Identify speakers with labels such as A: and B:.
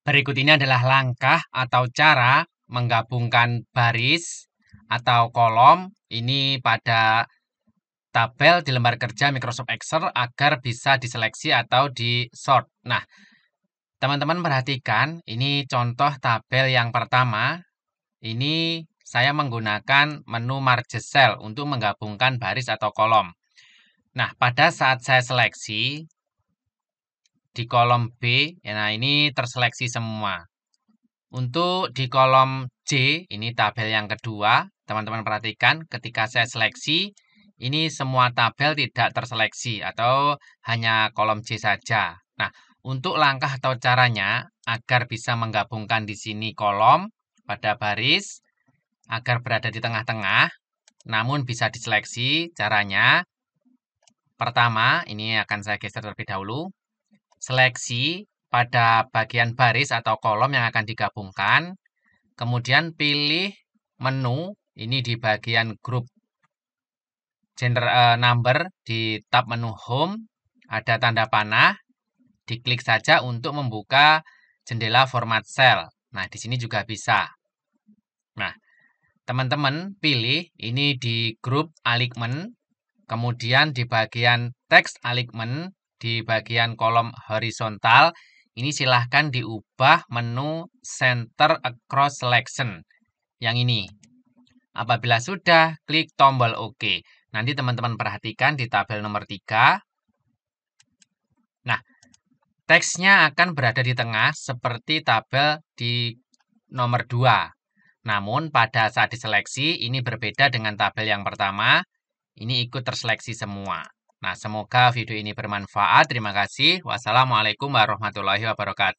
A: Berikut ini adalah langkah atau cara menggabungkan baris atau kolom ini pada tabel di lembar kerja Microsoft Excel agar bisa diseleksi atau di sort. Nah, teman-teman perhatikan ini contoh tabel yang pertama. Ini saya menggunakan menu Merge cell untuk menggabungkan baris atau kolom. Nah, pada saat saya seleksi, di kolom B, ya, nah ini terseleksi semua. Untuk di kolom C, ini tabel yang kedua, teman-teman perhatikan ketika saya seleksi, ini semua tabel tidak terseleksi atau hanya kolom C saja. Nah, untuk langkah atau caranya agar bisa menggabungkan di sini kolom pada baris, agar berada di tengah-tengah, namun bisa diseleksi caranya. Pertama, ini akan saya geser terlebih dahulu seleksi pada bagian baris atau kolom yang akan digabungkan. Kemudian pilih menu, ini di bagian grup gender uh, number di tab menu home, ada tanda panah, diklik saja untuk membuka jendela format cell. Nah, di sini juga bisa. Nah, teman-teman pilih ini di grup alignment, kemudian di bagian text alignment di bagian kolom horizontal, ini silahkan diubah menu Center Across Selection. Yang ini. Apabila sudah, klik tombol OK. Nanti teman-teman perhatikan di tabel nomor 3. Nah, teksnya akan berada di tengah seperti tabel di nomor 2. Namun, pada saat diseleksi, ini berbeda dengan tabel yang pertama. Ini ikut terseleksi semua. Nah, semoga video ini bermanfaat. Terima kasih. Wassalamualaikum warahmatullahi wabarakatuh.